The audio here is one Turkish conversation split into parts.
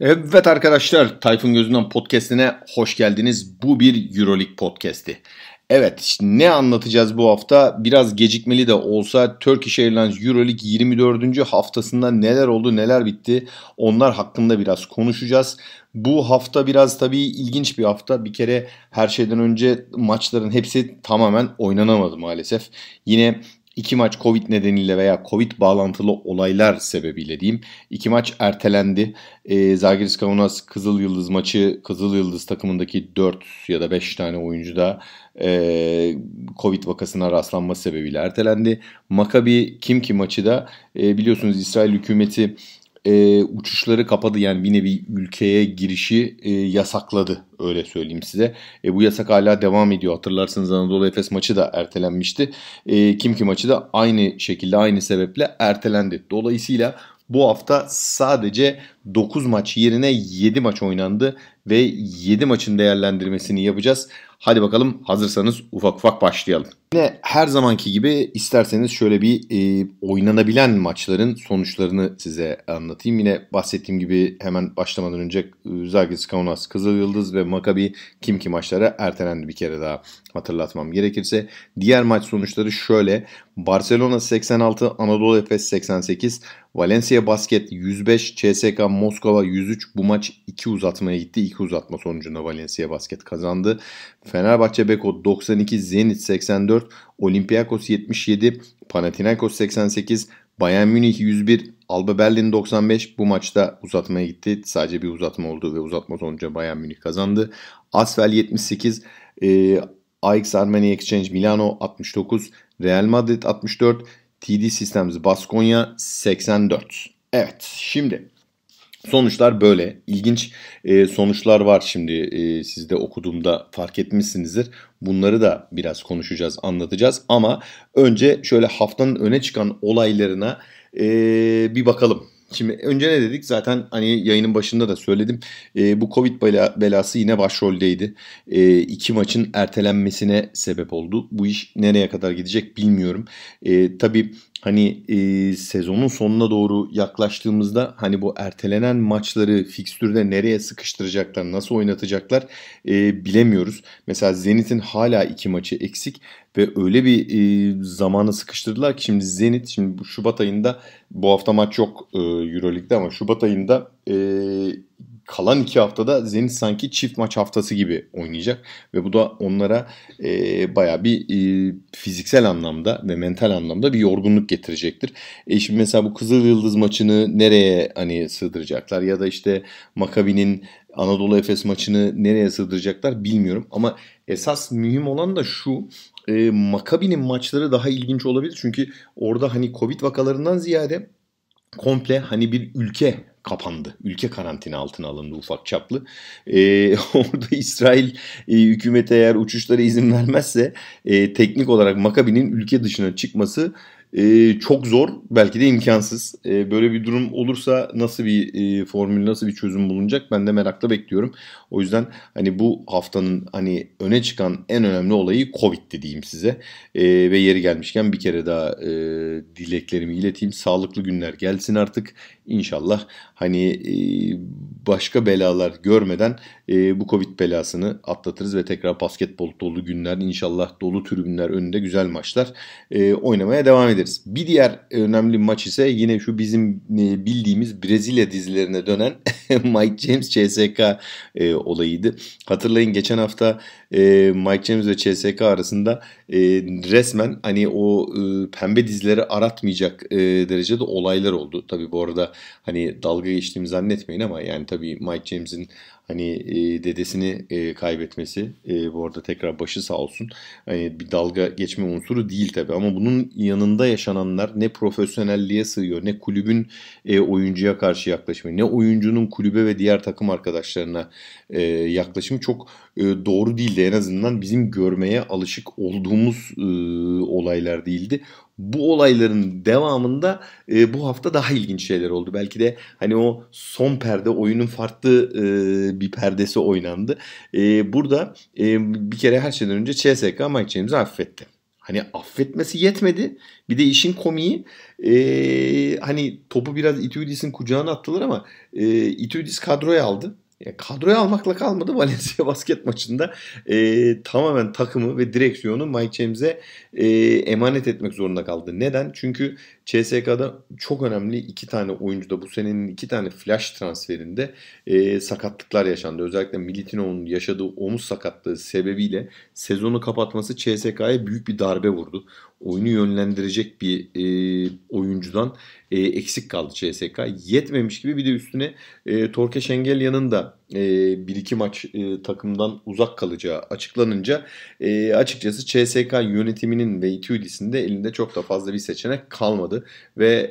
Evet arkadaşlar Tayfun Gözünden Podcast'ine hoş geldiniz. Bu bir Euroleague Podcast'i. Evet işte ne anlatacağız bu hafta? Biraz gecikmeli de olsa Turkish Airlines Euroleague 24. haftasında neler oldu neler bitti onlar hakkında biraz konuşacağız. Bu hafta biraz tabii ilginç bir hafta. Bir kere her şeyden önce maçların hepsi tamamen oynanamadı maalesef. Yine İki maç Covid nedeniyle veya Covid bağlantılı olaylar sebebiyle diyeyim. iki maç ertelendi. E, ee, Zagiris Kaunas Kızıl Yıldız maçı Kızıl Yıldız takımındaki 4 ya da 5 tane oyuncu da e, Covid vakasına rastlanma sebebiyle ertelendi. Makabi Kimki maçı da e, biliyorsunuz İsrail hükümeti e, uçuşları kapadı yani bir nevi ülkeye girişi e, yasakladı öyle söyleyeyim size. E, bu yasak hala devam ediyor hatırlarsınız Anadolu Efes maçı da ertelenmişti. E, Kim ki maçı da aynı şekilde aynı sebeple ertelendi. Dolayısıyla bu hafta sadece 9 maç yerine 7 maç oynandı ve 7 maçın değerlendirmesini yapacağız. Hadi bakalım hazırsanız ufak ufak başlayalım. Yine her zamanki gibi isterseniz şöyle bir e, oynanabilen maçların sonuçlarını size anlatayım. Yine bahsettiğim gibi hemen başlamadan önce e, Zagis, Kaunas, Kızıl Yıldız ve Makabi kim ki maçlara ertelendi bir kere daha hatırlatmam gerekirse. Diğer maç sonuçları şöyle. Barcelona 86, Anadolu Efes 88, Valencia Basket 105, CSK Moskova 103. Bu maç 2 uzatmaya gitti. 2 uzatma sonucunda Valencia Basket kazandı. Fenerbahçe Beko 92, Zenit 84. 74, Olympiakos 77, Panathinaikos 88, Bayern Münih 101, Alba Berlin 95 bu maçta uzatmaya gitti. Sadece bir uzatma oldu ve uzatma sonucu Bayern Münih kazandı. Asfel 78, e, AX Armenia Exchange Milano 69, Real Madrid 64, TD Systems Baskonya 84. Evet şimdi Sonuçlar böyle. İlginç e, sonuçlar var şimdi e, siz okuduğumda fark etmişsinizdir. Bunları da biraz konuşacağız, anlatacağız. Ama önce şöyle haftanın öne çıkan olaylarına e, bir bakalım. Şimdi önce ne dedik? Zaten hani yayının başında da söyledim. E, bu Covid bela, belası yine başroldeydi. E, iki maçın ertelenmesine sebep oldu. Bu iş nereye kadar gidecek bilmiyorum. E, tabii hani e, sezonun sonuna doğru yaklaştığımızda hani bu ertelenen maçları fikstürde nereye sıkıştıracaklar, nasıl oynatacaklar e, bilemiyoruz. Mesela Zenit'in hala iki maçı eksik ve öyle bir e, zamana sıkıştırdılar ki şimdi Zenit şimdi bu Şubat ayında bu hafta maç yok e, Euroleague'de ama Şubat ayında e, kalan iki haftada Zenit sanki çift maç haftası gibi oynayacak ve bu da onlara e, baya bir e, fiziksel anlamda ve mental anlamda bir yorgunluk getirecektir. E şimdi mesela bu Kızıl Yıldız maçını nereye hani sığdıracaklar ya da işte Makabi'nin Anadolu Efes maçını nereye sığdıracaklar bilmiyorum ama esas mühim olan da şu e, Makabi'nin maçları daha ilginç olabilir çünkü orada hani Covid vakalarından ziyade komple hani bir ülke kapandı. Ülke karantina altına alındı ufak çaplı. Ee, orada İsrail e, hükümete eğer uçuşlara izin vermezse e, teknik olarak Makabi'nin ülke dışına çıkması e, çok zor belki de imkansız. E, böyle bir durum olursa nasıl bir e, formül nasıl bir çözüm bulunacak ben de merakla bekliyorum. O yüzden hani bu haftanın hani öne çıkan en önemli olayı Covid dediğim size. E, ve yeri gelmişken bir kere daha e, dileklerimi ileteyim. Sağlıklı günler gelsin artık. İnşallah hani e, başka belalar görmeden e, bu Covid belasını atlatırız ve tekrar basketbol dolu günler inşallah dolu tribünler önünde güzel maçlar e, oynamaya devam ederiz. Bir diğer önemli maç ise yine şu bizim bildiğimiz Brezilya dizilerine dönen Mike James CSK olayıydı. Hatırlayın geçen hafta e, Mike James ve CSK arasında e, resmen hani o e, pembe dizleri aratmayacak e, derecede olaylar oldu. Tabi bu arada hani dalga geçtiğimi zannetmeyin ama yani tabi Mike James'in Hani e, dedesini e, kaybetmesi e, bu arada tekrar başı sağ olsun. Hani bir dalga geçme unsuru değil tabi ama bunun yanında yaşananlar ne profesyonelliğe sığıyor ne kulübün e, oyuncuya karşı yaklaşımı ne oyuncunun kulübe ve diğer takım arkadaşlarına e, yaklaşımı çok e, doğru değildi. En azından bizim görmeye alışık olduğumuz e, olaylar değildi bu olayların devamında e, bu hafta daha ilginç şeyler oldu. Belki de hani o son perde oyunun farklı e, bir perdesi oynandı. E, burada e, bir kere her şeyden önce CSK Mike James'i affetti. Hani affetmesi yetmedi. Bir de işin komiği e, hani topu biraz Itudis'in kucağına attılar ama e, Itudis kadroya aldı kadroya almakla kalmadı Valencia basket maçında e, tamamen takımı ve direksiyonu Mike James'e e, emanet etmek zorunda kaldı. Neden? Çünkü CSK'da çok önemli iki tane oyuncuda bu senenin iki tane flash transferinde e, sakatlıklar yaşandı. Özellikle Militinov'un yaşadığı omuz sakatlığı sebebiyle sezonu kapatması CSK'ya büyük bir darbe vurdu. Oyunu yönlendirecek bir e, oyuncudan e, eksik kaldı CSK. Yetmemiş gibi bir de üstüne e, Torke Şengelya'nın da e, bir iki maç e, takımdan uzak kalacağı açıklanınca e, açıkçası CSK yönetiminin ve Itudis'in de elinde çok da fazla bir seçenek kalmadı ve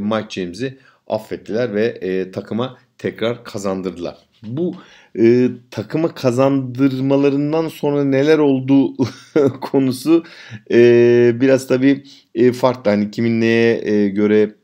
Mike James'i affettiler ve takıma tekrar kazandırdılar. Bu e, takımı kazandırmalarından sonra neler olduğu konusu e, biraz tabii e, farklı. Hani kimin neye e, göre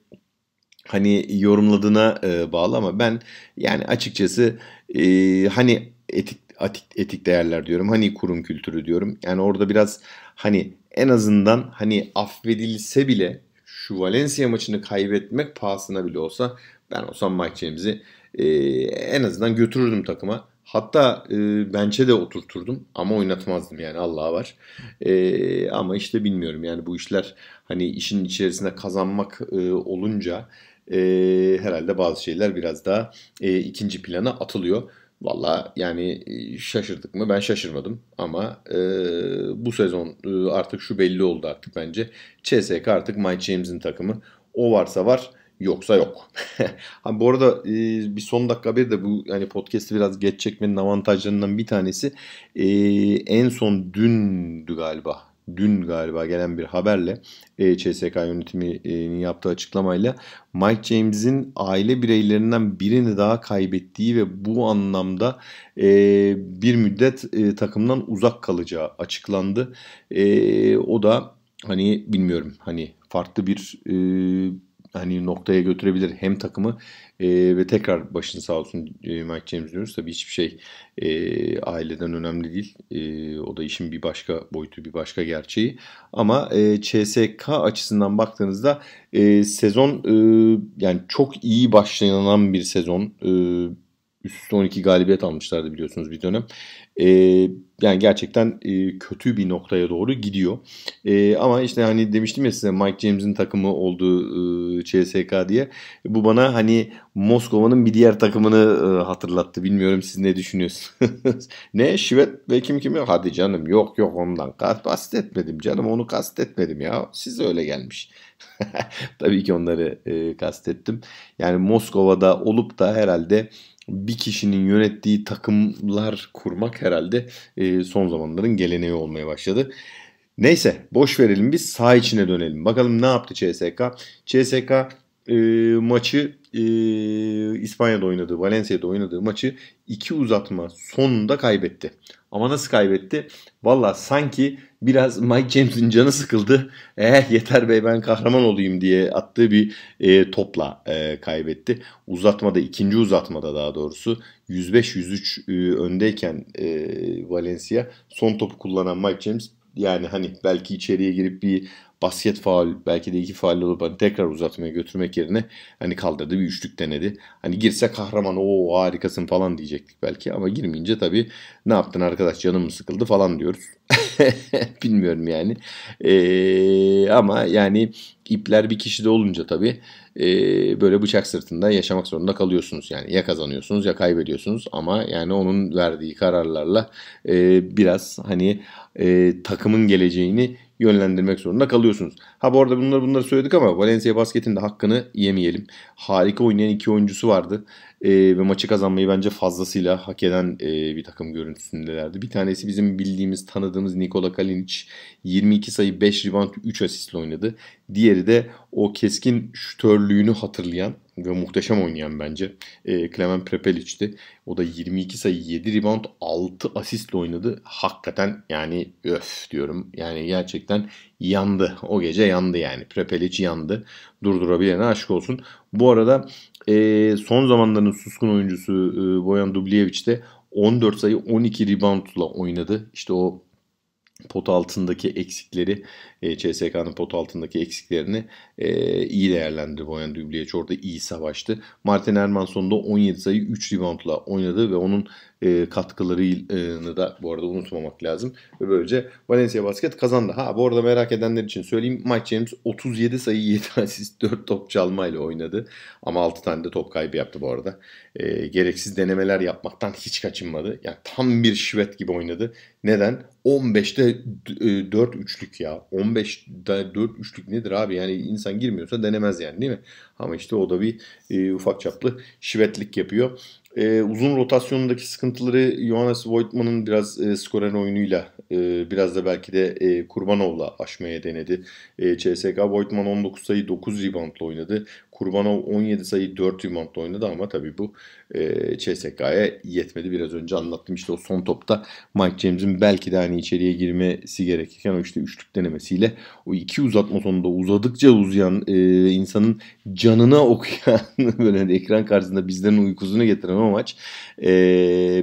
hani yorumladığına e, bağlı ama ben yani açıkçası e, hani etik, etik etik değerler diyorum. Hani kurum kültürü diyorum. Yani orada biraz hani en azından hani affedilse bile şu Valencia maçını kaybetmek pahasına bile olsa ben olsam Mike James'i e, en azından götürürdüm takıma. Hatta e, bençe de oturturdum ama oynatmazdım yani Allah'a var. E, ama işte bilmiyorum yani bu işler hani işin içerisinde kazanmak e, olunca e, herhalde bazı şeyler biraz daha e, ikinci plana atılıyor. Valla yani e, şaşırdık mı? Ben şaşırmadım ama e, bu sezon e, artık şu belli oldu artık bence. CSK artık Mike James'in takımı. O varsa var yoksa yok. ha, bu arada e, bir son dakika bir de bu yani podcast'i biraz geç çekmenin avantajlarından bir tanesi. E, en son dündü galiba dün galiba gelen bir haberle EÇSK yönetiminin yaptığı açıklamayla Mike James'in aile bireylerinden birini daha kaybettiği ve bu anlamda e, bir müddet e, takımdan uzak kalacağı açıklandı. E, o da hani bilmiyorum hani farklı bir e, hani noktaya götürebilir hem takımı e, ve tekrar başını sağ olsun e, Mike James diyoruz. Tabii hiçbir şey e, aileden önemli değil. E, o da işin bir başka boyutu, bir başka gerçeği. Ama e, CSK açısından baktığınızda e, sezon e, yani çok iyi başlayan bir sezon. E, üst üste 12 galibiyet almışlardı biliyorsunuz bir dönem. E, yani gerçekten e, kötü bir noktaya doğru gidiyor. E, ama işte hani demiştim ya size Mike James'in takımı olduğu e, CSK diye. Bu bana hani Moskova'nın bir diğer takımını e, hatırlattı. Bilmiyorum siz ne düşünüyorsunuz? ne Şivet ve kim kim yok Hadi canım yok yok ondan kastetmedim canım onu kastetmedim ya. Siz öyle gelmiş. Tabii ki onları e, kastettim. Yani Moskova'da olup da herhalde bir kişinin yönettiği takımlar kurmak herhalde e, son zamanların geleneği olmaya başladı. Neyse boş verelim biz sağ içine dönelim. Bakalım ne yaptı CSK? CSK e, maçı e, İspanya'da oynadığı, Valencia'da oynadığı maçı iki uzatma sonunda kaybetti. Ama nasıl kaybetti? Valla sanki biraz Mike James'in canı sıkıldı. Eh yeter bey ben kahraman olayım diye attığı bir e, topla e, kaybetti. Uzatmada ikinci uzatmada daha doğrusu 105-103 e, öndeyken e, Valencia son topu kullanan Mike James yani hani belki içeriye girip bir basket faal belki de iki faal olup hani tekrar uzatmaya götürmek yerine hani kaldırdı bir üçlük denedi. Hani girse kahraman o harikasın falan diyecektik belki ama girmeyince tabii ne yaptın arkadaş canım mı sıkıldı falan diyoruz. bilmiyorum yani. Ee, ama yani ipler bir kişide olunca tabii e, böyle bıçak sırtında yaşamak zorunda kalıyorsunuz. Yani ya kazanıyorsunuz ya kaybediyorsunuz ama yani onun verdiği kararlarla e, biraz hani e, takımın geleceğini yönlendirmek zorunda kalıyorsunuz. Ha bu arada bunları bunları söyledik ama Valencia basketinde hakkını yemeyelim. Harika oynayan iki oyuncusu vardı e, ve maçı kazanmayı bence fazlasıyla hak eden e, bir takım görüntüsündelerdi. Bir tanesi bizim bildiğimiz, tanıdığımız Nikola Kalinic 22 sayı 5 rebound 3 asistle oynadı. Diğeri de o keskin şütörlüğünü hatırlayan ve muhteşem oynayan bence e, Clement Prepelic'ti. O da 22 sayı 7 rebound 6 asistle oynadı. Hakikaten yani öf diyorum. Yani gerçekten yandı. O gece yandı yani. Prepelic yandı. Durdurabilene aşk olsun. Bu arada e, son zamanların suskun oyuncusu e, Boyan Dubljevic de 14 sayı 12 reboundla oynadı. İşte o pot altındaki eksikleri e, CSK'nın pot altındaki eksiklerini e, iyi değerlendirdi Boyan Dubljevic. Orada iyi savaştı. Martin Ermanson da 17 sayı 3 reboundla oynadı ve onun e, katkılarını da bu arada unutmamak lazım. Ve böylece Valencia Basket kazandı. Ha bu arada merak edenler için söyleyeyim Mike James 37 sayı 7 asist 4 top çalmayla oynadı. Ama 6 tane de top kaybı yaptı bu arada. E, gereksiz denemeler yapmaktan hiç kaçınmadı. Yani tam bir şivet gibi oynadı. Neden? 15'te 4 e, üçlük ya. 15 15 4 üçlük nedir abi? Yani insan girmiyorsa denemez yani değil mi? Ama işte o da bir e, ufak çaplı şivetlik yapıyor. E, uzun rotasyonundaki sıkıntıları Johannes Voigtman'ın biraz e, skorer oyunuyla e, biraz da belki de e, Kurbanov'la aşmaya denedi. E, CSK Voigtman 19 sayı 9 reboundla oynadı. Kurbanov 17 sayı 4 reboundla oynadı ama tabii bu e, CSK'ya yetmedi. Biraz önce anlattım işte o son topta Mike James'in belki de hani içeriye girmesi gerekirken o işte üçlük denemesiyle o iki uzatma sonunda uzadıkça uzayan e, insanın canına okuyan böyle hani ekran karşısında bizlerin uykusunu getiren o maç e,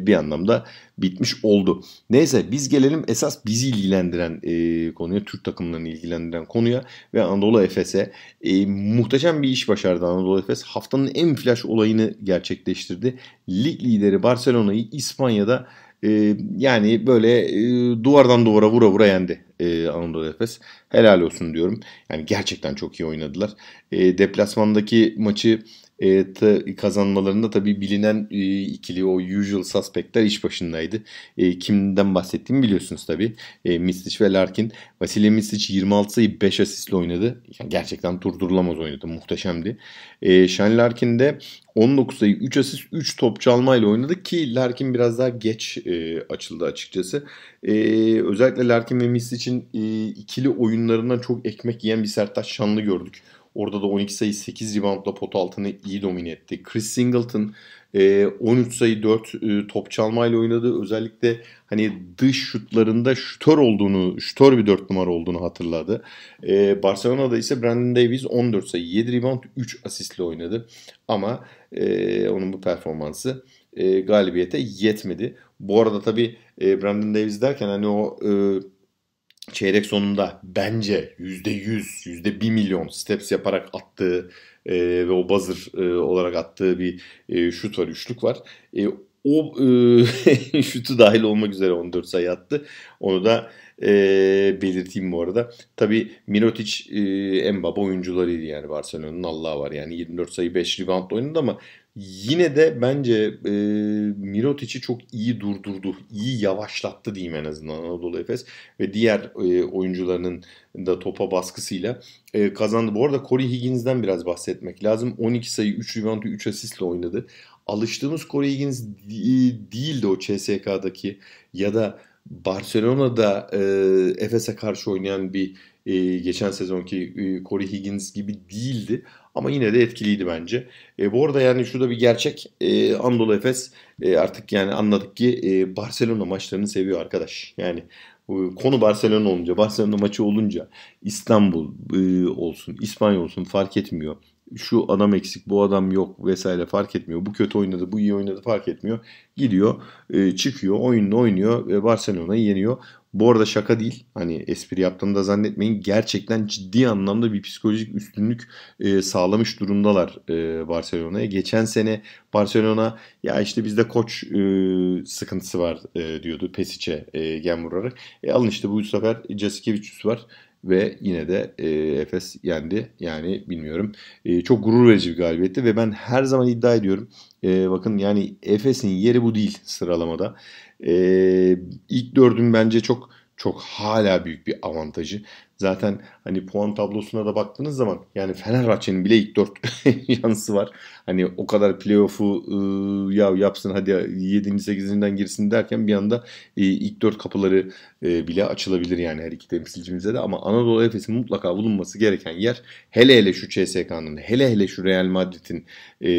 bir anlamda bitmiş oldu. Neyse biz gelelim esas bizi ilgilendiren e, konuya, Türk takımlarını ilgilendiren konuya ve Anadolu Efes'e e, muhteşem bir iş baş başardı Anadolu Efes. Haftanın en flash olayını gerçekleştirdi. Lig lideri Barcelona'yı İspanya'da e, yani böyle e, duvardan duvara vura vura yendi e, Anadolu Efes. Helal olsun diyorum. Yani gerçekten çok iyi oynadılar. E, deplasmandaki maçı e, ta, kazanmalarında tabii bilinen e, ikili o usual suspectler iş başındaydı. E, kimden bahsettiğimi biliyorsunuz tabii. E, Misic ve Larkin. Vasily Misic 26 sayı 5 asistle oynadı. Yani gerçekten durdurulamaz oynadı. Muhteşemdi. E, Shane Larkin de 19 sayı 3 asist 3 top çalmayla oynadı ki Larkin biraz daha geç e, açıldı açıkçası. E, özellikle Larkin ve Misic'in e, ikili oyunlarından çok ekmek yiyen bir Sertaç Şanlı gördük. Orada da 12 sayı 8 reboundla pot altını iyi domine etti. Chris Singleton 13 e, sayı 4 e, top çalmayla oynadı. Özellikle hani dış şutlarında şutör olduğunu, şutör bir 4 numara olduğunu hatırladı. E, Barcelona'da ise Brandon Davis 14 sayı 7 rebound 3 asistle oynadı. Ama onun bu performansı galibiyete yetmedi. Bu arada tabii Brandon Davis derken hani o çeyrek sonunda bence %100, %1 milyon steps yaparak attığı e, ve o buzzer e, olarak attığı bir e, şut var, üçlük var. E, o e, şutu dahil olmak üzere 14 sayı attı. Onu da e, belirteyim bu arada. Tabi Mirotic e, en baba oyuncularıydı yani Barcelona'nın Allah'a var. Yani 24 sayı 5 rebound oynadı ama Yine de bence e, Mirotic'i çok iyi durdurdu. iyi yavaşlattı diyeyim en azından Anadolu Efes. Ve diğer e, oyuncularının da topa baskısıyla e, kazandı. Bu arada Corey Higgins'den biraz bahsetmek lazım. 12 sayı, 3 rebound, 3 asistle oynadı. Alıştığımız Corey Higgins değildi o CSK'daki ya da Barcelona'da e, Efes'e karşı oynayan bir e, geçen sezonki e, Corey Higgins gibi değildi. Ama yine de etkiliydi bence. E, bu arada yani şurada bir gerçek. E, Anadolu Efes e, artık yani anladık ki e, Barcelona maçlarını seviyor arkadaş. Yani konu Barcelona olunca, Barcelona maçı olunca İstanbul e, olsun, İspanya olsun fark etmiyor. Şu adam eksik, bu adam yok vesaire fark etmiyor. Bu kötü oynadı, bu iyi oynadı fark etmiyor. Gidiyor, e, çıkıyor, oyunla oynuyor ve Barcelona'yı yeniyor. Bu arada şaka değil. Hani espri yaptığını da zannetmeyin. Gerçekten ciddi anlamda bir psikolojik üstünlük e, sağlamış durumdalar e, Barcelona'ya. Geçen sene Barcelona ya işte bizde koç e, sıkıntısı var e, diyordu Pesic'e e, gem vurarak. E alın işte bu sefer Jasikevičius var ve yine de e, Efes yendi. Yani bilmiyorum. E, çok gurur verici bir galibiyetti ve ben her zaman iddia ediyorum. E, bakın yani Efes'in yeri bu değil sıralamada. E, ilk dördün bence çok çok hala büyük bir avantajı. Zaten hani puan tablosuna da baktığınız zaman yani Fenerbahçe'nin bile ilk 4 yansı var. Hani o kadar playoff'u e, ya yapsın hadi 7. 8.'inden girsin derken bir anda e, ilk 4 kapıları e, bile açılabilir yani her iki temsilcimize de. Ama Anadolu Efes'in mutlaka bulunması gereken yer hele hele şu CSK'nın hele hele şu Real Madrid'in e,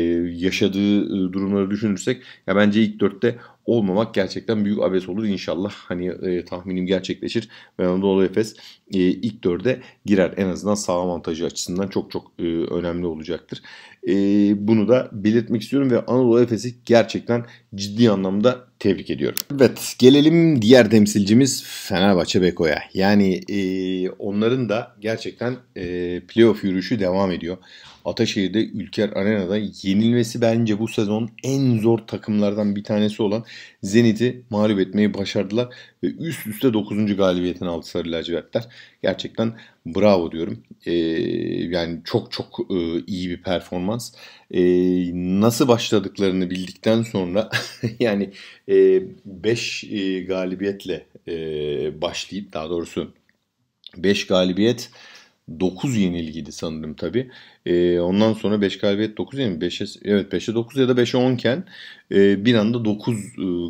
yaşadığı e, durumları düşünürsek ya bence ilk 4'te olmamak gerçekten büyük abes olur inşallah. Hani e, tahminim gerçekleşir ve Anadolu Efes e, ilk dörde girer. En azından sağ avantajı açısından çok çok e, önemli olacaktır. E, bunu da belirtmek istiyorum ve Anadolu Efes'i gerçekten ciddi anlamda tebrik ediyorum. Evet gelelim diğer temsilcimiz Fenerbahçe Beko'ya. Yani e, onların da gerçekten e, playoff yürüyüşü devam ediyor. Ataşehir'de Ülker Arena'da yenilmesi bence bu sezon en zor takımlardan bir tanesi olan Zenit'i mağlup etmeyi başardılar. Ve üst üste 9. galibiyetin altı Sarı Lacivertler. Gerçekten bravo diyorum. Ee, yani çok çok e, iyi bir performans. E, nasıl başladıklarını bildikten sonra yani 5 e, e, galibiyetle e, başlayıp daha doğrusu 5 galibiyet 9 yenilgiydi sanırım tabi. E, ee, ondan sonra 5 galibiyet 9 yenilgi. 5'e, evet 5'e 9 ya da 5'e 10 iken e, bir anda 9 e,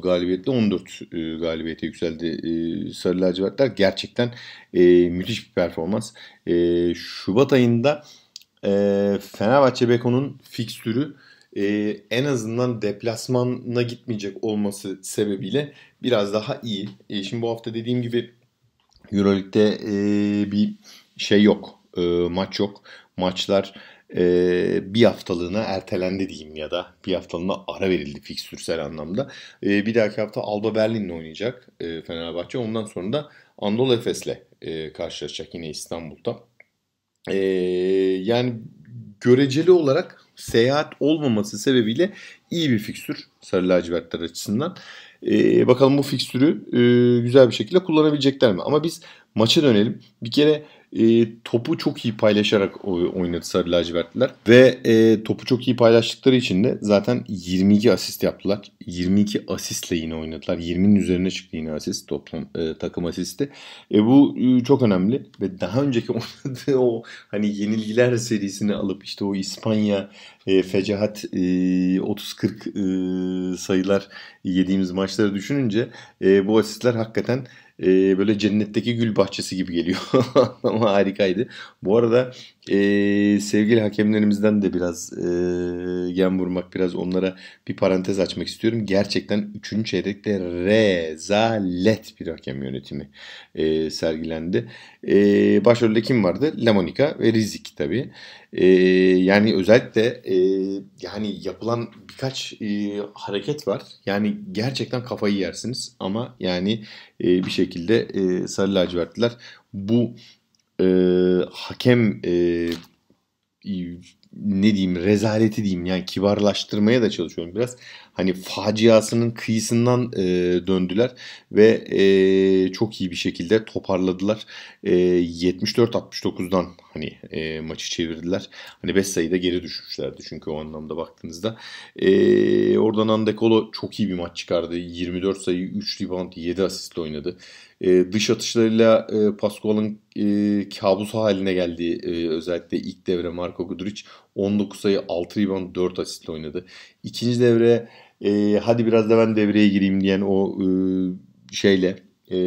galibiyetle 14 e, galibiyete yükseldi e, Sarı Lacivertler. Gerçekten e, müthiş bir performans. E, Şubat ayında e, Fenerbahçe Beko'nun fikstürü e, en azından deplasmana gitmeyecek olması sebebiyle biraz daha iyi. E, şimdi bu hafta dediğim gibi Euroleague'de e, bir şey yok. E, maç yok. Maçlar e, bir haftalığına ertelendi diyeyim ya da bir haftalığına ara verildi fikstürsel anlamda. E, bir dahaki hafta Alba Berlin'le oynayacak e, Fenerbahçe. Ondan sonra da Anadolu Efes'le e, karşılaşacak yine İstanbul'da. E, yani göreceli olarak seyahat olmaması sebebiyle iyi bir fikstür Sarı Lacivertler açısından. E, bakalım bu fikstürü e, güzel bir şekilde kullanabilecekler mi? Ama biz maça dönelim. Bir kere e, topu çok iyi paylaşarak oynadı Sarı Lacivertliler. Ve e, topu çok iyi paylaştıkları için de zaten 22 asist yaptılar. 22 asistle yine oynadılar. 20'nin üzerine çıktı yine asist toplam e, takım asisti. E, bu e, çok önemli ve daha önceki oynadığı o hani yenilgiler serisini alıp işte o İspanya e, fecahat e, 30-40 e, sayılar yediğimiz maçları düşününce e, bu asistler hakikaten ee, böyle cennetteki gül bahçesi gibi geliyor. Ama harikaydı. Bu arada e, sevgili hakemlerimizden de biraz e, yem vurmak, biraz onlara bir parantez açmak istiyorum. Gerçekten 3. çeyrekte rezalet bir hakem yönetimi e, sergilendi. E, başrolde kim vardı? Lamonica ve Rizik tabii. E, yani özellikle e, yani yapılan birkaç e, hareket var. Yani gerçekten kafayı yersiniz ama yani e, bir şekilde e, sarı lacivertliler bu e, hakem e, ne diyeyim rezaleti diyeyim yani kibarlaştırmaya da çalışıyorum biraz hani faciasının kıyısından e, döndüler ve e, çok iyi bir şekilde toparladılar. E, 74-69'dan hani e, maçı çevirdiler. Hani 5 sayıda geri düşmüşlerdi çünkü o anlamda baktığınızda. E, oradan Andekolo çok iyi bir maç çıkardı. 24 sayı, 3 rebound, 7 asistle oynadı. E, dış atışlarıyla e, Pascual'ın e, kabus haline geldi e, özellikle ilk devre Marco Guduric 19 sayı 6 rebound 4 asistle oynadı. İkinci devre e, hadi biraz da ben devreye gireyim diyen o e, şeyle e,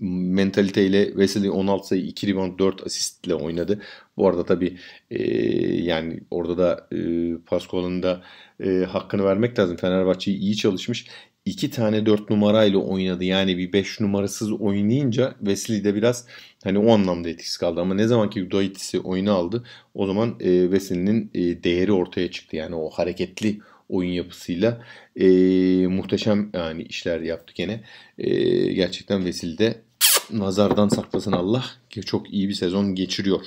mentaliteyle Wesley 16 sayı 2 rebound 4 asistle oynadı. Bu arada tabi e, yani orada da e, Pascal'ın da e, hakkını vermek lazım. Fenerbahçe iyi çalışmış. 2 tane 4 numarayla oynadı. Yani bir 5 numarasız oynayınca Wesley de biraz Hani o anlamda etkisiz kaldı ama ne zaman ki Udaitis'i oyuna aldı o zaman e, Wesley'nin e, değeri ortaya çıktı. Yani o hareketli oyun yapısıyla e, muhteşem yani işler yaptı gene. E, gerçekten Vesil de nazardan saklasın Allah ki çok iyi bir sezon geçiriyor.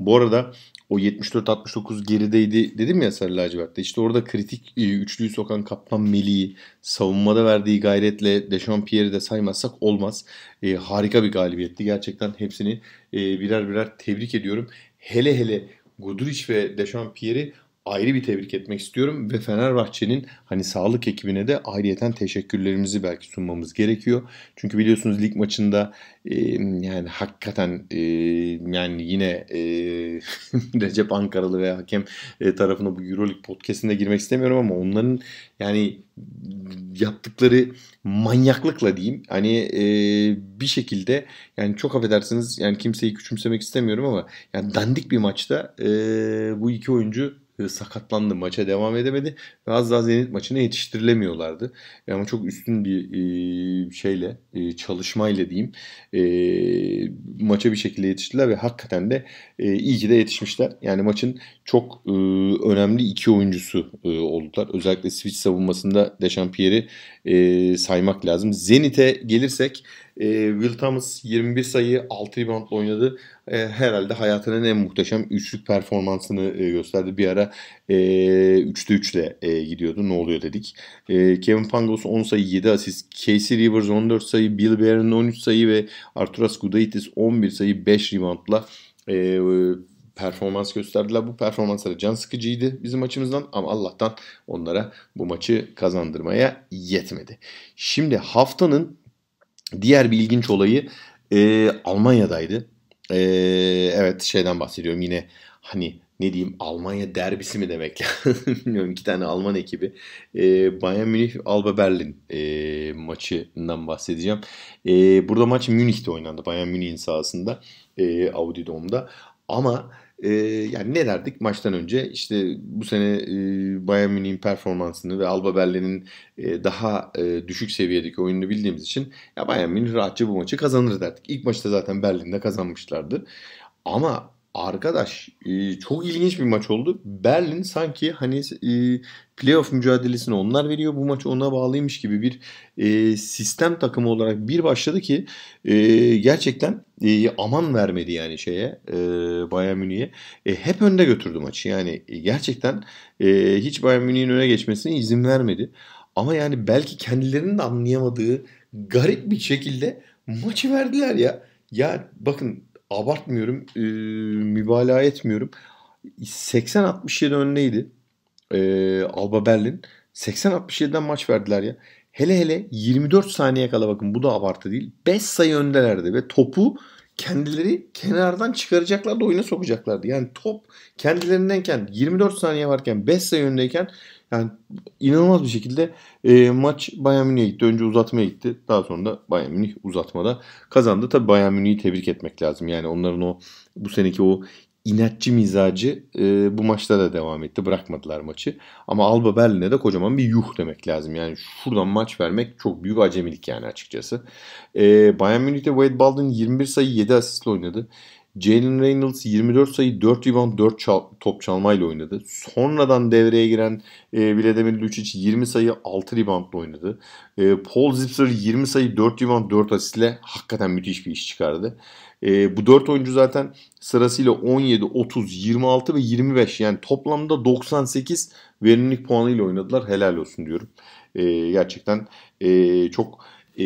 Bu arada o 74-69 gerideydi dedim ya Sarı Lacivert'te. İşte orada kritik e, üçlüyü sokan Kaptan Melih'i savunmada verdiği gayretle Dechampierre'i de saymazsak olmaz. E, harika bir galibiyetti. Gerçekten hepsini e, birer birer tebrik ediyorum. Hele hele Guduric ve Dechampierre'i ayrı bir tebrik etmek istiyorum ve Fenerbahçe'nin hani sağlık ekibine de ayrıyeten teşekkürlerimizi belki sunmamız gerekiyor. Çünkü biliyorsunuz lig maçında e, yani hakikaten e, yani yine e, Recep Ankaralı ve hakem e, tarafına bu Euroleague podcast'ine girmek istemiyorum ama onların yani yaptıkları manyaklıkla diyeyim. Hani e, bir şekilde yani çok affedersiniz yani kimseyi küçümsemek istemiyorum ama yani dandik bir maçta e, bu iki oyuncu sakatlandı. Maça devam edemedi. Ve az daha Zenit maçına yetiştirilemiyorlardı. E, ama çok üstün bir e, şeyle, e, çalışmayla diyeyim e, maça bir şekilde yetiştiler ve hakikaten de e, iyi ki de yetişmişler. Yani maçın çok önemli iki oyuncusu oldular. Özellikle Switch savunmasında Dechampierre'i saymak lazım. Zenit'e gelirsek e, Will Thomas 21 sayı 6 reboundla oynadı. E, herhalde hayatının en muhteşem üçlük performansını e, gösterdi. Bir ara e, 3'te 3 e, gidiyordu. Ne oluyor dedik. E, Kevin Pangos 10 sayı 7 asist. Casey Rivers 14 sayı. Bill Barron 13 sayı ve Arturas Gudaitis 11 sayı 5 reboundla e, performans gösterdiler. Bu performansları can sıkıcıydı bizim açımızdan ama Allah'tan onlara bu maçı kazandırmaya yetmedi. Şimdi haftanın Diğer bir ilginç olayı e, Almanya'daydı. E, evet şeyden bahsediyorum yine hani ne diyeyim Almanya derbisi mi demek bilmiyorum iki tane Alman ekibi e, Bayern Münih Alba Berlin e, maçından bahsedeceğim. E, burada maç Münih'te oynandı Bayern Münih'in sahasında e, Audi Dome'da ama e, yani ne derdik maçtan önce işte bu sene e, Bayern Münih'in performansını ve Alba Berlin'in e, daha e, düşük seviyedeki oyununu bildiğimiz için ya Bayern Münih rahatça bu maçı kazanır derdik. İlk maçta zaten Berlin'de kazanmışlardı. Ama Arkadaş e, çok ilginç bir maç oldu. Berlin sanki hani e, playoff mücadelesini onlar veriyor bu maçı ona bağlıymış gibi bir e, sistem takımı olarak bir başladı ki e, gerçekten aman vermedi yani şeye Bayern Münih'e. hep önde götürdü maçı yani gerçekten hiç Bayern Münih'in öne geçmesine izin vermedi. Ama yani belki kendilerinin de anlayamadığı garip bir şekilde maçı verdiler ya. Ya bakın abartmıyorum, e, mübalağa etmiyorum. 80-67 önleydi e, Alba Berlin. 80-67'den maç verdiler ya. Hele hele 24 saniye kala bakın bu da abartı değil. 5 sayı öndelerdi ve topu kendileri kenardan çıkaracaklar da oyuna sokacaklardı. Yani top kendilerindenken, 24 saniye varken 5 sayı öndeyken yani inanılmaz bir şekilde e, maç Bayern Münih'e gitti. Önce uzatmaya gitti. Daha sonra da Bayern Münih uzatmada kazandı. Tabii Bayern Münih'i tebrik etmek lazım. Yani onların o bu seneki o inatçı mizacı e, bu maçta da devam etti. Bırakmadılar maçı. Ama Alba Berlin'e de kocaman bir yuh demek lazım. Yani şuradan maç vermek çok büyük acemilik yani açıkçası. E, Bayern Münih'te Wade Baldwin 21 sayı 7 asistle oynadı. Jalen Reynolds 24 sayı 4 rebound 4 çal- top çalmayla oynadı. Sonradan devreye giren e, Vladimir Lucic 20 sayı 6 reboundla oynadı. E, Paul Zipser 20 sayı 4 rebound 4 asistle hakikaten müthiş bir iş çıkardı. E, bu 4 oyuncu zaten sırasıyla 17, 30, 26 ve 25 yani toplamda 98 verimlilik puanıyla oynadılar. Helal olsun diyorum. E, gerçekten e, çok e,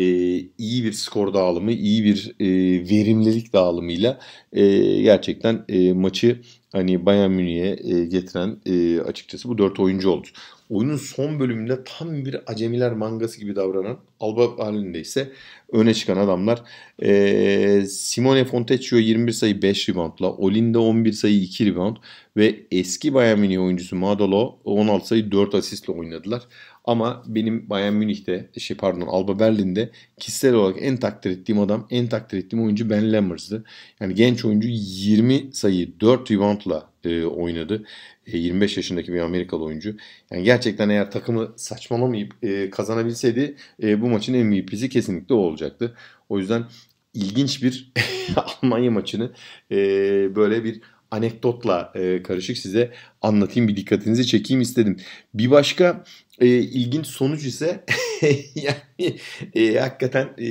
iyi bir skor dağılımı, iyi bir e, verimlilik dağılımıyla e, gerçekten e, maçı hani Bayern Münih'e e, getiren e, açıkçası bu dört oyuncu oldu. Oyunun son bölümünde tam bir acemiler mangası gibi davranan Alba halinde ise öne çıkan adamlar. E, Simone Fontecchio 21 sayı 5 reboundla, Olinde 11 sayı 2 rebound ve eski Bayern Münih oyuncusu Madolo 16 sayı 4 asistle oynadılar. Ama benim Bayern Münih'te, şey pardon Alba Berlin'de kişisel olarak en takdir ettiğim adam, en takdir ettiğim oyuncu Ben Lammers'dı. Yani genç oyuncu 20 sayı 4 rebound Mount'la e, oynadı. E, 25 yaşındaki bir Amerikalı oyuncu. Yani gerçekten eğer takımı saçmalamayıp e, kazanabilseydi e, bu maçın MVP'si kesinlikle o olacaktı. O yüzden ilginç bir Almanya maçını e, böyle bir anekdotla e, karışık size anlatayım bir dikkatinizi çekeyim istedim. Bir başka e, ilginç sonuç ise yani e, hakikaten e,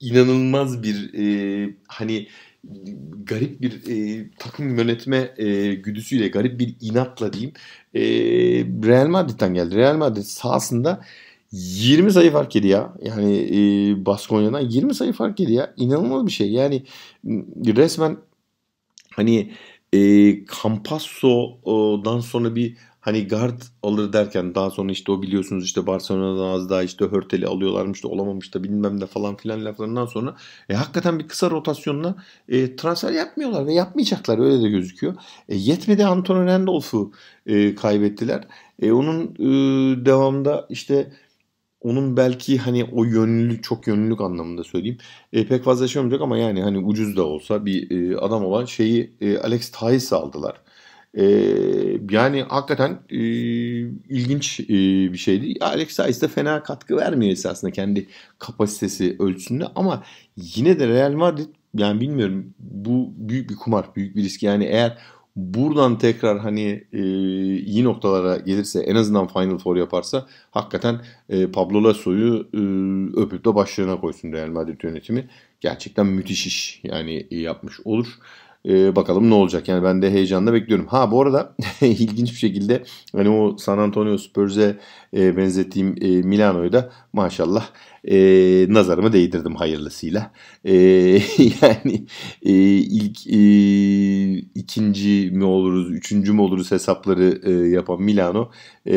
inanılmaz bir e, hani garip bir e, takım yönetme e, güdüsüyle, garip bir inatla diyeyim. E, Real Madrid'den geldi. Real Madrid sahasında 20 sayı fark yedi ya. Yani e, Baskonya'dan 20 sayı fark yedi ya. İnanılmaz bir şey. Yani resmen hani e, Campasso'dan sonra bir hani guard alır derken daha sonra işte o biliyorsunuz işte Barcelona'dan az daha işte Hörtel'i alıyorlarmış da olamamış da bilmem ne falan filan laflarından sonra e, hakikaten bir kısa rotasyonla e, transfer yapmıyorlar ve yapmayacaklar öyle de gözüküyor. E, yetmedi Antonio Randolph'u e, kaybettiler. E, onun e, devamında işte onun belki hani o yönlülük çok yönlülük anlamında söyleyeyim. E, pek fazla şey olmayacak ama yani hani ucuz da olsa bir e, adam olan şeyi e, Alex Tais'i aldılar. E, yani hakikaten e, ilginç e, bir şeydi. Alex Sainz de fena katkı vermiyor esasında kendi kapasitesi ölçüsünde ama yine de Real Madrid yani bilmiyorum bu büyük bir kumar, büyük bir risk. Yani eğer buradan tekrar hani e, iyi noktalara gelirse en azından Final Four yaparsa hakikaten e, Pablo Lasso'yu e, öpüp de başlarına koysun Real Madrid yönetimi. Gerçekten müthiş iş yani e, yapmış olur. E, bakalım ne olacak yani ben de heyecanla bekliyorum. Ha bu arada ilginç bir şekilde hani o San Antonio Spurs'e e, benzettiğim e, Milano'yu da maşallah e, nazarımı değdirdim hayırlısıyla. E, yani e, ilk e, ikinci mi oluruz, üçüncü mü oluruz hesapları e, yapan Milano. E,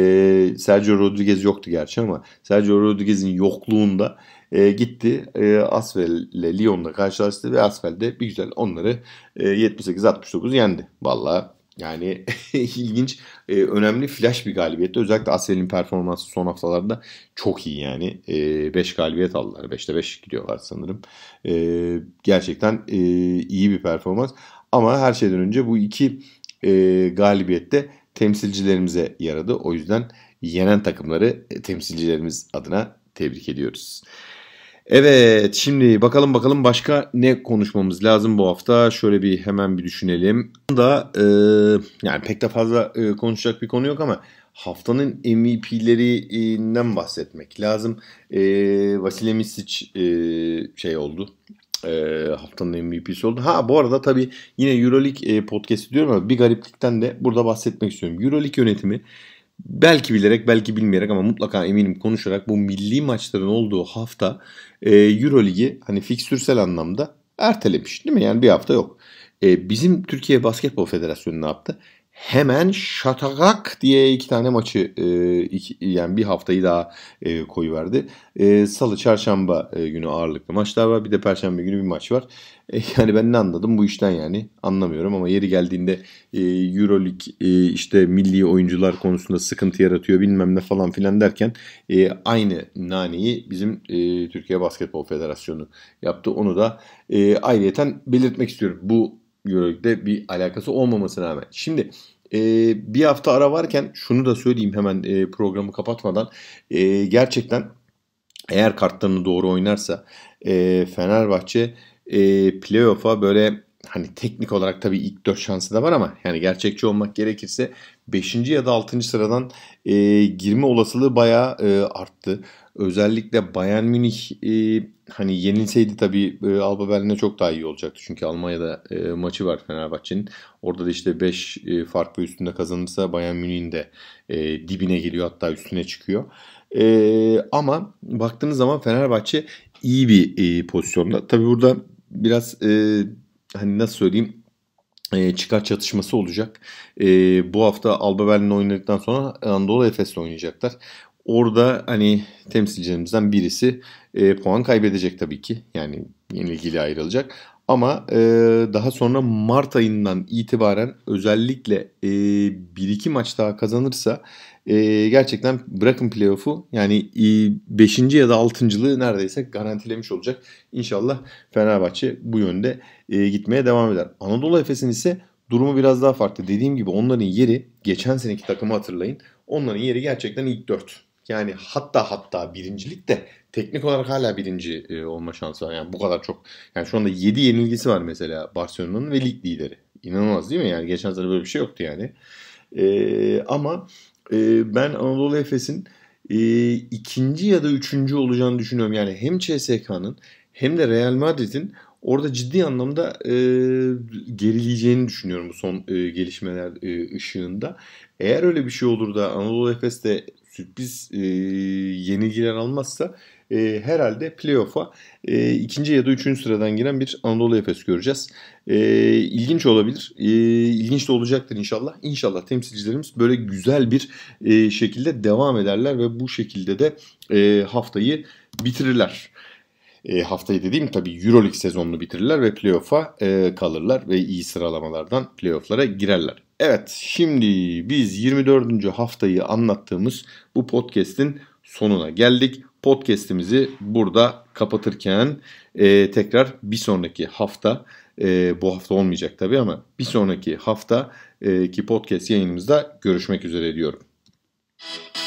Sergio Rodriguez yoktu gerçi ama Sergio Rodriguez'in yokluğunda e, gitti e, Asfel ile Lyon'la karşılaştı ve Asvel de bir güzel onları e, 78-69 yendi. Valla yani ilginç, e, önemli flash bir galibiyetti. Özellikle Asvel'in performansı son haftalarda çok iyi yani. 5 e, galibiyet aldılar. 5'te 5 beş gidiyorlar sanırım. E, gerçekten e, iyi bir performans. Ama her şeyden önce bu iki e, galibiyette temsilcilerimize yaradı. O yüzden yenen takımları temsilcilerimiz adına tebrik ediyoruz. Evet şimdi bakalım bakalım başka ne konuşmamız lazım bu hafta. Şöyle bir hemen bir düşünelim. Da e, yani pek de fazla e, konuşacak bir konu yok ama haftanın MVP'lerinden bahsetmek lazım. E, Vasile Misic e, şey oldu. E, haftanın MVP'si oldu. Ha bu arada tabii yine Euroleague e, podcast diyorum ama bir gariplikten de burada bahsetmek istiyorum. Euroleague yönetimi belki bilerek belki bilmeyerek ama mutlaka eminim konuşarak bu milli maçların olduğu hafta e, Euroligi hani fikstürsel anlamda ertelemiş değil mi? Yani bir hafta yok. E, bizim Türkiye Basketbol Federasyonu ne yaptı? hemen şatakak diye iki tane maçı e, iki, yani bir haftayı daha e, verdi E, Salı, çarşamba e, günü ağırlıklı maçlar var. Bir de perşembe günü bir maç var. E, yani ben ne anladım bu işten yani anlamıyorum ama yeri geldiğinde e, Euroleague e, işte milli oyuncular konusunda sıkıntı yaratıyor bilmem ne falan filan derken e, aynı naneyi bizim e, Türkiye Basketbol Federasyonu yaptı. Onu da e, ayrıyeten belirtmek istiyorum. Bu Euroleague'de bir alakası olmamasına rağmen. Şimdi e, bir hafta ara varken şunu da söyleyeyim hemen e, programı kapatmadan. E, gerçekten eğer kartlarını doğru oynarsa e, Fenerbahçe e, playoff'a böyle hani teknik olarak tabii ilk 4 şansı da var ama yani gerçekçi olmak gerekirse 5. ya da 6. sıradan e, girme olasılığı bayağı e, arttı. Özellikle Bayern Münih e, hani yenilseydi tabii e, Alba Berlin'e çok daha iyi olacaktı. Çünkü Almanya'da e, maçı var Fenerbahçe'nin. Orada da işte 5 e, farklı üstünde kazanırsa Bayern Münih'in de e, dibine geliyor hatta üstüne çıkıyor. E, ama baktığınız zaman Fenerbahçe iyi bir e, pozisyonda. Tabii burada biraz e, hani nasıl söyleyeyim e, çıkar çatışması olacak. E, bu hafta Alba Berlin oynadıktan sonra Anadolu Efes'le oynayacaklar. Orada hani temsilcilerimizden birisi e, puan kaybedecek tabii ki. Yani yenilgiyle ayrılacak. Ama e, daha sonra Mart ayından itibaren özellikle e, 1-2 maç daha kazanırsa e, gerçekten bırakın playoff'u yani 5. E, ya da 6.lığı neredeyse garantilemiş olacak. İnşallah Fenerbahçe bu yönde e, gitmeye devam eder. Anadolu Efes'in ise durumu biraz daha farklı. Dediğim gibi onların yeri geçen seneki takımı hatırlayın. Onların yeri gerçekten ilk 4. Yani hatta hatta birincilik de teknik olarak hala birinci e, olma şansı var. Yani bu kadar çok. Yani şu anda 7 yenilgisi var mesela Barcelona'nın ve lig lideri. İnanılmaz değil mi? Yani geçen sene böyle bir şey yoktu yani. E, ama e, ben Anadolu Efes'in e, ikinci ya da üçüncü olacağını düşünüyorum. Yani hem CSK'nın hem de Real Madrid'in orada ciddi anlamda e, gerileyeceğini düşünüyorum bu son e, gelişmeler e, ışığında. Eğer öyle bir şey olur da Anadolu Efes de sürpriz e, yenilgiler almazsa e, herhalde playoff'a e, ikinci ya da üçüncü sıradan giren bir Anadolu Efes göreceğiz. E, ilginç olabilir. E, ilginç de olacaktır inşallah. İnşallah temsilcilerimiz böyle güzel bir e, şekilde devam ederler ve bu şekilde de e, haftayı bitirirler e, haftayı dediğim tabii Euroleague sezonunu bitirirler ve playoff'a e, kalırlar ve iyi sıralamalardan playoff'lara girerler. Evet şimdi biz 24. haftayı anlattığımız bu podcast'in sonuna geldik. Podcast'imizi burada kapatırken e, tekrar bir sonraki hafta e, bu hafta olmayacak tabii ama bir sonraki hafta e, ki podcast yayınımızda görüşmek üzere diyorum. Thank